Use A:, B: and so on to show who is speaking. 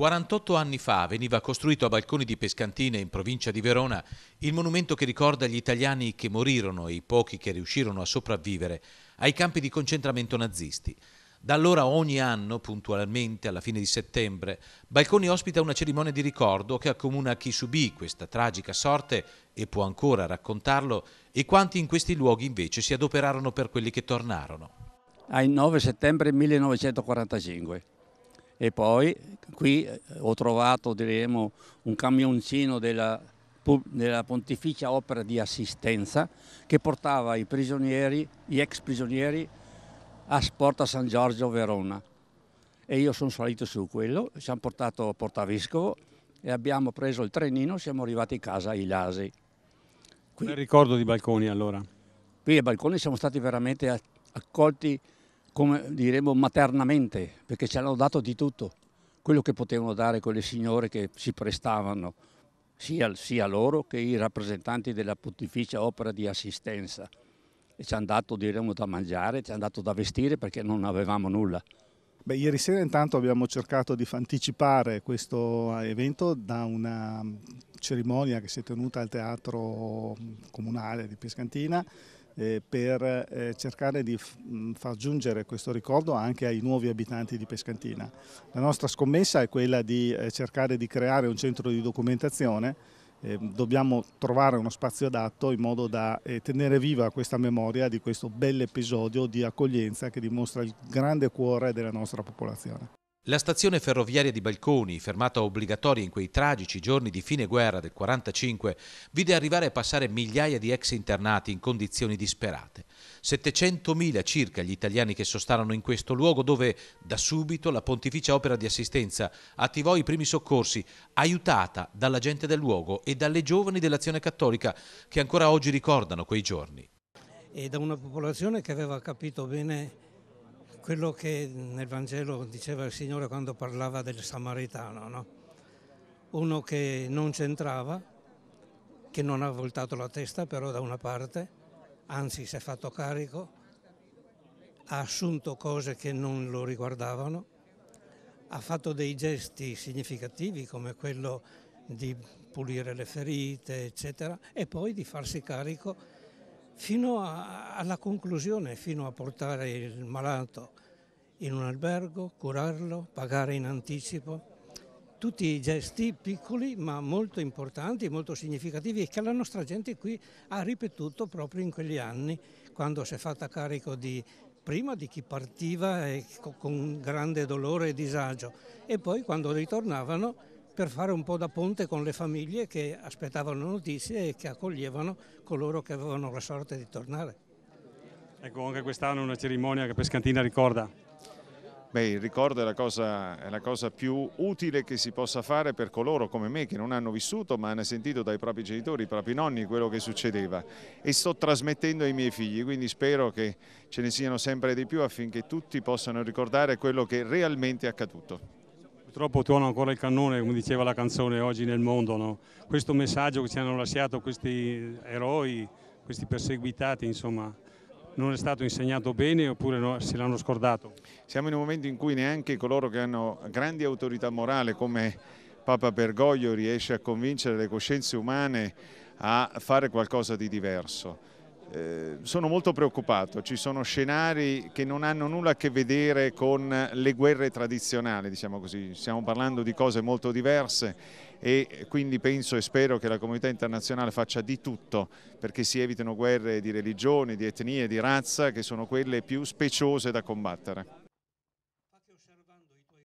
A: 48 anni fa veniva costruito a Balconi di Pescantina in provincia di Verona il monumento che ricorda gli italiani che morirono e i pochi che riuscirono a sopravvivere ai campi di concentramento nazisti. Da allora ogni anno, puntualmente alla fine di settembre, Balconi ospita una cerimonia di ricordo che accomuna chi subì questa tragica sorte e può ancora raccontarlo e quanti in questi luoghi invece si adoperarono per quelli che
B: tornarono. Ai 9 settembre 1945 e poi qui eh, ho trovato diremo, un camioncino della, della Pontificia Opera di Assistenza che portava i prigionieri, gli ex prigionieri a Sporta San Giorgio Verona e io sono salito su quello, ci hanno portato a Portavisco e abbiamo preso il trenino, e siamo arrivati a casa a Ilasi. Qui, Come ricordo di Balconi allora? Qui ai Balconi siamo stati veramente accolti come diremo maternamente, perché ci hanno dato di tutto, quello che potevano dare quelle signore che si prestavano, sia, sia loro che i rappresentanti della Pontificia Opera di Assistenza. E ci hanno dato, diremo, da mangiare, ci hanno dato da vestire perché non avevamo nulla.
C: Beh, ieri sera intanto abbiamo cercato di anticipare questo evento da una cerimonia che si è tenuta al Teatro Comunale di Pescantina eh, per eh, cercare di far giungere questo ricordo anche ai nuovi abitanti di Pescantina. La nostra scommessa è quella di eh, cercare di creare un centro di documentazione eh, dobbiamo trovare uno spazio adatto in modo da eh, tenere viva questa memoria di questo bel episodio di accoglienza che dimostra il grande cuore della nostra popolazione.
A: La stazione ferroviaria di Balconi, fermata obbligatoria in quei tragici giorni di fine guerra del 1945, vide arrivare e passare migliaia di ex internati in condizioni disperate. 700.000 circa gli italiani che sostarono in questo luogo dove da subito la Pontificia Opera di Assistenza attivò i primi soccorsi, aiutata dalla gente del luogo e dalle giovani dell'azione cattolica che ancora oggi ricordano quei giorni.
D: E da una popolazione che aveva capito bene quello che nel Vangelo diceva il Signore quando parlava del Samaritano, no? uno che non c'entrava, che non ha voltato la testa però da una parte, anzi si è fatto carico, ha assunto cose che non lo riguardavano, ha fatto dei gesti significativi come quello di pulire le ferite, eccetera, e poi di farsi carico fino a, alla conclusione, fino a portare il malato in un albergo, curarlo, pagare in anticipo. Tutti gesti piccoli ma molto importanti, molto significativi e che la nostra gente qui ha ripetuto proprio in quegli anni quando si è fatta carico di prima di chi partiva con grande dolore e disagio e poi quando ritornavano per fare un po' da ponte con le famiglie che aspettavano notizie e che accoglievano coloro che avevano la sorte di tornare. Ecco, anche
E: quest'anno una cerimonia che Pescantina ricorda. Beh, il ricordo è la, cosa, è la, cosa, più utile che si possa fare per coloro come me che non hanno vissuto ma hanno sentito dai propri genitori, i propri nonni quello che succedeva e sto trasmettendo ai miei figli, quindi spero che ce ne siano sempre di più affinché tutti possano ricordare quello che realmente è accaduto. Purtroppo tuono ancora il cannone, come diceva la canzone oggi nel mondo, no? questo messaggio che ci hanno lasciato questi eroi, questi perseguitati, insomma, non è stato insegnato bene oppure no, se l'hanno scordato? Siamo in un momento in cui neanche coloro che hanno grandi autorità morale come Papa Bergoglio riesce a convincere le coscienze umane a fare qualcosa di diverso. Eh, sono molto preoccupato, ci sono scenari che non hanno nulla a che vedere con le guerre tradizionali, diciamo così, stiamo parlando di cose molto diverse e quindi penso e spero che la comunità internazionale faccia di tutto perché si evitino guerre di religione, di etnie, di razza che sono quelle più speciose da combattere.